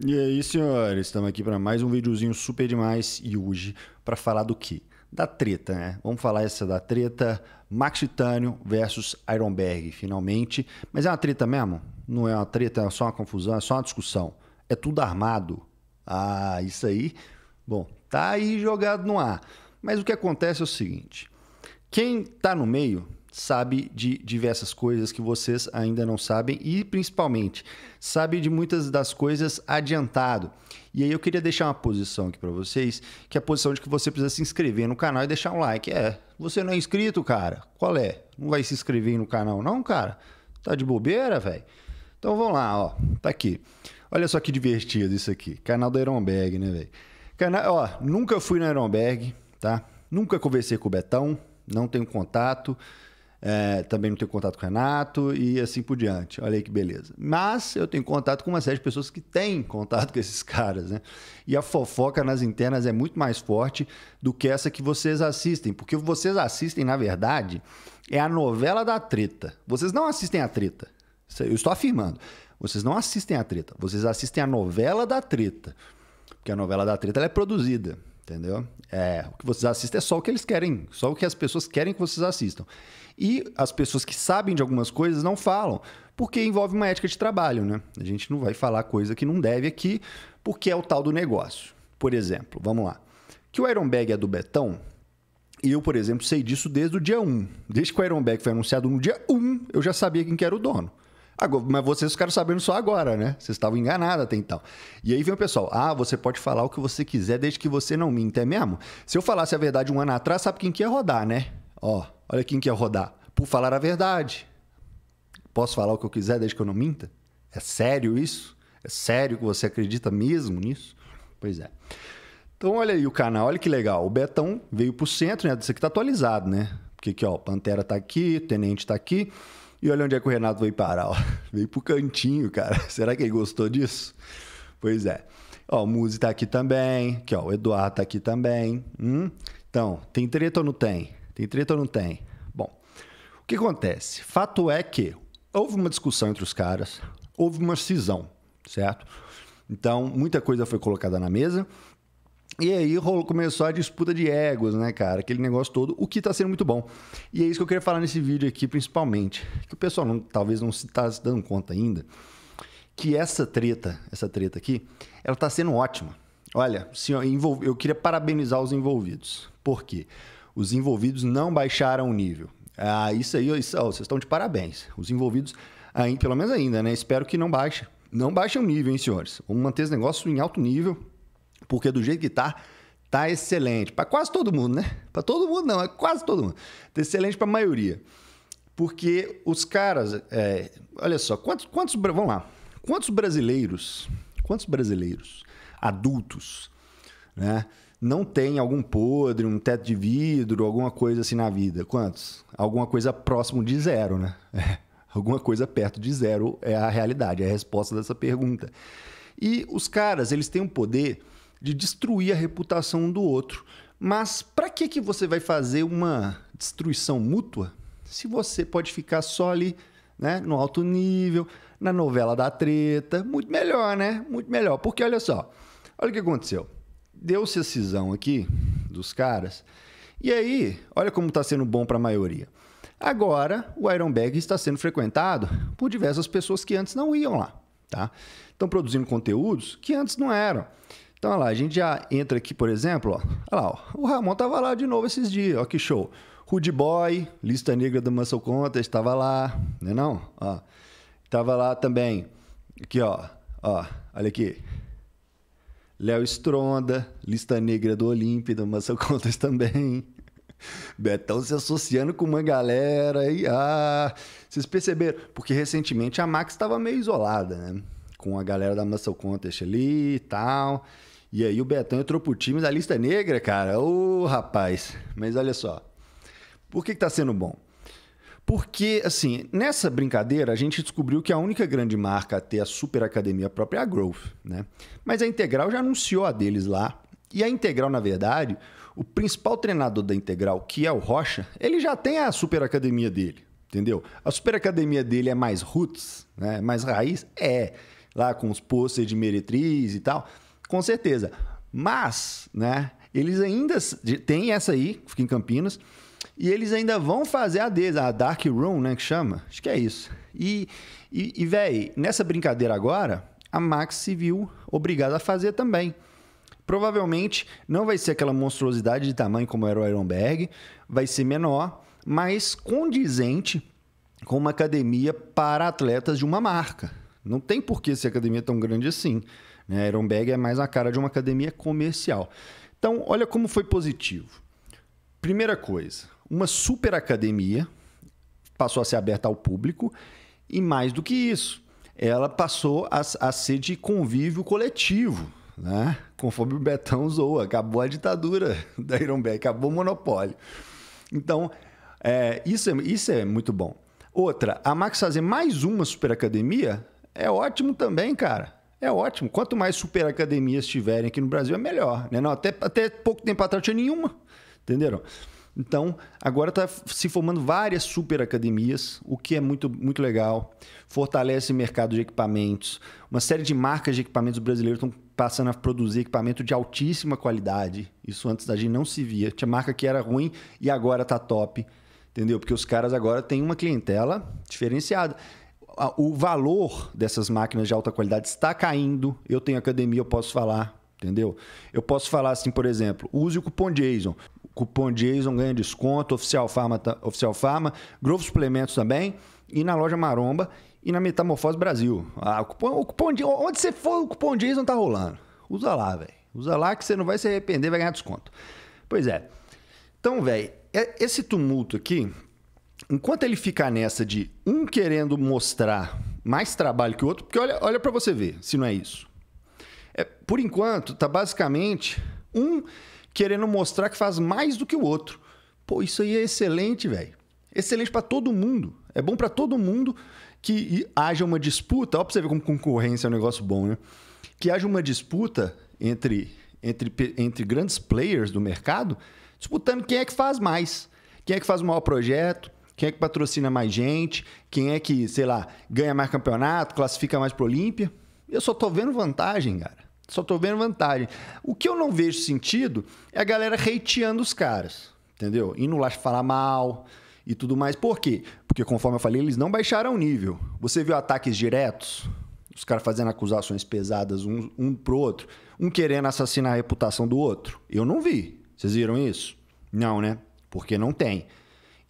E aí, senhores, estamos aqui para mais um videozinho super demais e hoje para falar do que? Da treta, né? Vamos falar essa da treta Max Titânio versus Ironberg, finalmente. Mas é uma treta mesmo? Não é uma treta, é só uma confusão, é só uma discussão. É tudo armado. Ah, isso aí. Bom, tá aí jogado no ar. Mas o que acontece é o seguinte: quem tá no meio sabe de diversas coisas que vocês ainda não sabem e, principalmente, sabe de muitas das coisas adiantado. E aí eu queria deixar uma posição aqui para vocês, que é a posição de que você precisa se inscrever no canal e deixar um like. É, você não é inscrito, cara? Qual é? Não vai se inscrever no canal não, cara? Tá de bobeira, velho? Então vamos lá, ó. Tá aqui. Olha só que divertido isso aqui. Canal da Ironberg, né, velho? Canal, ó, nunca fui na Ironberg, tá? Nunca conversei com o Betão, não tenho contato. É, também não tenho contato com o Renato e assim por diante. Olha aí que beleza. Mas eu tenho contato com uma série de pessoas que têm contato com esses caras, né? E a fofoca nas internas é muito mais forte do que essa que vocês assistem, porque vocês assistem, na verdade, é a novela da treta. Vocês não assistem a treta. Eu estou afirmando. Vocês não assistem a treta, vocês assistem a novela da treta. Porque a novela da treta é produzida entendeu? É, o que vocês assistem é só o que eles querem, só o que as pessoas querem que vocês assistam. E as pessoas que sabem de algumas coisas não falam, porque envolve uma ética de trabalho, né? A gente não vai falar coisa que não deve aqui, porque é o tal do negócio. Por exemplo, vamos lá. Que o Iron Bag é do Betão, e eu, por exemplo, sei disso desde o dia 1. Desde que o Iron Bag foi anunciado no dia 1, eu já sabia quem que era o dono. Agora, mas vocês ficaram sabendo só agora, né? Vocês estavam enganados até então. E aí vem o pessoal, ah, você pode falar o que você quiser desde que você não minta, é mesmo? Se eu falasse a verdade um ano atrás, sabe quem que ia rodar, né? Ó, olha quem que ia rodar. Por falar a verdade. Posso falar o que eu quiser desde que eu não minta? É sério isso? É sério que você acredita mesmo nisso? Pois é. Então olha aí o canal, olha que legal. O Betão veio pro centro, né? Isso aqui tá atualizado, né? Porque aqui, ó, Pantera tá aqui, Tenente tá aqui. E olha onde é que o Renato veio parar, ó. Veio pro cantinho, cara. Será que ele gostou disso? Pois é. Ó, o Muzi tá aqui também. Aqui, ó, o Eduardo tá aqui também. Hum? Então, tem treta ou não tem? Tem treta ou não tem? Bom, o que acontece? Fato é que houve uma discussão entre os caras, houve uma cisão, certo? Então, muita coisa foi colocada na mesa e aí rolou, começou a disputa de egos, né, cara? Aquele negócio todo, o que tá sendo muito bom. E é isso que eu queria falar nesse vídeo aqui, principalmente. Que o pessoal não, talvez não se tá se dando conta ainda, que essa treta, essa treta aqui, ela tá sendo ótima. Olha, senhor, eu queria parabenizar os envolvidos. Por quê? Os envolvidos não baixaram o nível. Ah, isso aí, isso, oh, vocês estão de parabéns. Os envolvidos, aí, pelo menos ainda, né? Espero que não baixe. Não baixem o nível, hein, senhores? Vamos manter esse negócio em alto nível porque do jeito que tá, tá excelente. Para quase todo mundo, né? Para todo mundo não, é quase todo mundo. Tá excelente para a maioria. Porque os caras, é, olha só, quantos, quantos, vamos lá, quantos brasileiros, quantos brasileiros adultos, né, não tem algum podre, um teto de vidro, alguma coisa assim na vida? Quantos? Alguma coisa próximo de zero, né? É, alguma coisa perto de zero é a realidade, é a resposta dessa pergunta. E os caras, eles têm um poder de destruir a reputação um do outro. Mas para que que você vai fazer uma destruição mútua se você pode ficar só ali, né, no alto nível, na novela da treta, muito melhor, né? Muito melhor. Porque olha só, olha o que aconteceu. Deu-se a cisão aqui dos caras. E aí, olha como está sendo bom para a maioria. Agora, o Ironbag está sendo frequentado por diversas pessoas que antes não iam lá, tá? Estão produzindo conteúdos que antes não eram. Então, olha lá, a gente já entra aqui, por exemplo, ó, olha lá, ó, o Ramon tava lá de novo esses dias, ó que show. Rude Boy, lista negra do Muscle Contest, estava lá, né não, Ó, tava lá também, aqui ó, ó, olha aqui. Léo Stronda, lista negra do Olímpico do Muscle Contest também. Betão se associando com uma galera e ah, vocês perceberam, porque recentemente a Max estava meio isolada, né? com a galera da Muscle Contest ali e tal. E aí o Betão entrou pro time da lista negra, cara. Ô, rapaz. Mas olha só. Por que, que tá sendo bom? Porque, assim, nessa brincadeira a gente descobriu que a única grande marca a ter a super academia própria é a Growth, né? Mas a Integral já anunciou a deles lá. E a Integral, na verdade, o principal treinador da Integral, que é o Rocha, ele já tem a super academia dele, entendeu? A super academia dele é mais roots, né? É mais raiz? É lá com os posters de meretriz e tal, com certeza. Mas, né, eles ainda têm essa aí, fica em Campinas, e eles ainda vão fazer a deles, a Dark Room, né, que chama? Acho que é isso. E, e, e velho, nessa brincadeira agora, a Max se viu obrigada a fazer também. Provavelmente não vai ser aquela monstruosidade de tamanho como era o Ironberg, vai ser menor, mas condizente com uma academia para atletas de uma marca. Não tem por que ser academia tão grande assim. Né? A Ironbag é mais a cara de uma academia comercial. Então, olha como foi positivo. Primeira coisa, uma super academia passou a ser aberta ao público e mais do que isso, ela passou a, a ser de convívio coletivo. Né? Conforme o Betão zoa, acabou a ditadura da Ironberg, acabou o monopólio. Então, é, isso, é, isso é muito bom. Outra, a Max fazer mais uma super academia é ótimo também, cara. É ótimo. Quanto mais super academias tiverem aqui no Brasil, é melhor. Né? Não, até, até pouco tempo atrás tinha nenhuma. Entenderam? Então, agora está se formando várias super academias, o que é muito, muito legal. Fortalece o mercado de equipamentos. Uma série de marcas de equipamentos brasileiros estão passando a produzir equipamento de altíssima qualidade. Isso antes da gente não se via. Tinha marca que era ruim e agora está top. Entendeu? Porque os caras agora têm uma clientela diferenciada o valor dessas máquinas de alta qualidade está caindo. Eu tenho academia, eu posso falar, entendeu? Eu posso falar assim, por exemplo, use o cupom Jason. O cupom Jason ganha desconto, Oficial Farma, tá, Oficial Farma, Grove Suplementos também, e na loja Maromba e na Metamorfose Brasil. Ah, o cupom, o cupom onde você for, o cupom Jason tá rolando. Usa lá, velho. Usa lá que você não vai se arrepender, vai ganhar desconto. Pois é. Então, velho, é, esse tumulto aqui enquanto ele ficar nessa de um querendo mostrar mais trabalho que o outro, porque olha, olha para você ver se não é isso. É, por enquanto, tá basicamente um querendo mostrar que faz mais do que o outro. Pô, isso aí é excelente, velho. Excelente para todo mundo. É bom para todo mundo que haja uma disputa. Ó, pra você ver como concorrência é um negócio bom, né? Que haja uma disputa entre, entre, entre grandes players do mercado disputando quem é que faz mais, quem é que faz o maior projeto, quem é que patrocina mais gente? Quem é que, sei lá, ganha mais campeonato, classifica mais para Olímpia? Eu só tô vendo vantagem, cara. Só tô vendo vantagem. O que eu não vejo sentido é a galera hateando os caras, entendeu? Indo lá falar mal e tudo mais. Por quê? Porque, conforme eu falei, eles não baixaram o nível. Você viu ataques diretos? Os caras fazendo acusações pesadas um, um pro outro. Um querendo assassinar a reputação do outro. Eu não vi. Vocês viram isso? Não, né? Porque não tem.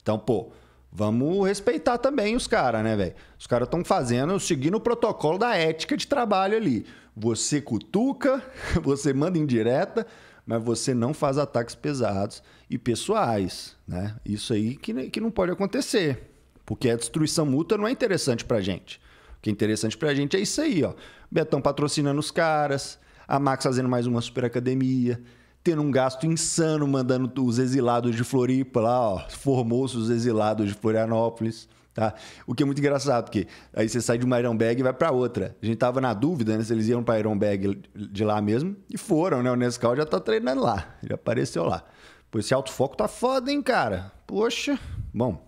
Então, pô, Vamos respeitar também os caras, né, velho? Os caras estão fazendo, seguindo o protocolo da ética de trabalho ali. Você cutuca, você manda indireta, mas você não faz ataques pesados e pessoais, né? Isso aí que, que não pode acontecer, porque a destruição mútua não é interessante pra gente. O que é interessante pra gente é isso aí, ó. Betão patrocinando os caras, a Max fazendo mais uma super academia, tendo um gasto insano, mandando os exilados de Floripa lá, ó, Formoso, os exilados de Florianópolis. Tá? O que é muito engraçado, porque aí você sai de uma Ironbag e vai para outra. A gente tava na dúvida, né, se eles iam para Ironbag de lá mesmo, e foram, né? O Nescau já tá treinando lá, ele apareceu lá. Pô, esse alto foco tá foda, hein, cara? Poxa, bom.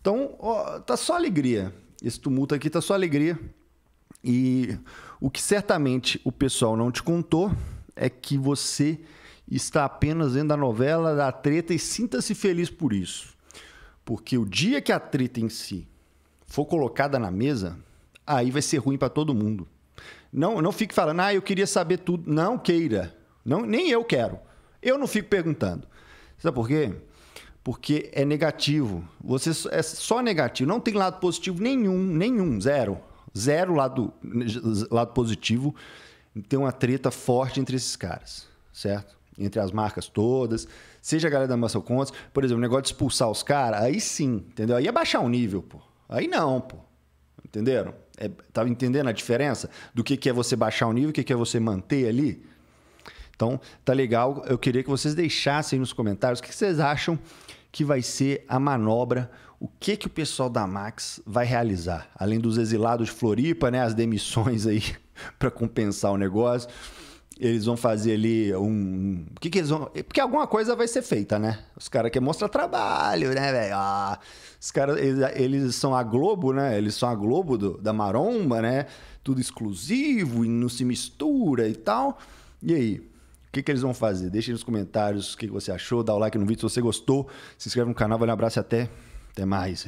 Então, ó, tá só alegria. Esse tumulto aqui tá só alegria. E o que certamente o pessoal não te contou é que você está apenas dentro da novela, da treta, e sinta-se feliz por isso. Porque o dia que a treta em si for colocada na mesa, aí vai ser ruim para todo mundo. Não, não fique falando, ah, eu queria saber tudo. Não queira. Não, nem eu quero. Eu não fico perguntando. Sabe por quê? Porque é negativo. Você é só negativo. Não tem lado positivo nenhum, nenhum, zero. Zero lado, lado positivo. Tem uma treta forte entre esses caras, certo? entre as marcas todas, seja a galera da Muscle Contas, por exemplo, o negócio de expulsar os caras, aí sim, entendeu? Aí é baixar o um nível, pô. Aí não, pô. Entenderam? É, tá entendendo a diferença do que, que é você baixar o um nível, o que, que é você manter ali? Então, tá legal. Eu queria que vocês deixassem nos comentários o que vocês acham que vai ser a manobra, o que que o pessoal da Max vai realizar, além dos exilados de Floripa, né, as demissões aí para compensar o negócio. Eles vão fazer ali um. O que, que eles vão. Porque alguma coisa vai ser feita, né? Os caras querem mostrar trabalho, né, velho? Ah, os caras, eles, eles, são a Globo, né? Eles são a Globo do, da Maromba, né? Tudo exclusivo e não se mistura e tal. E aí? O que, que eles vão fazer? Deixe nos comentários o que, que você achou, dá o like no vídeo se você gostou, se inscreve no canal, vale um abraço e até, até mais.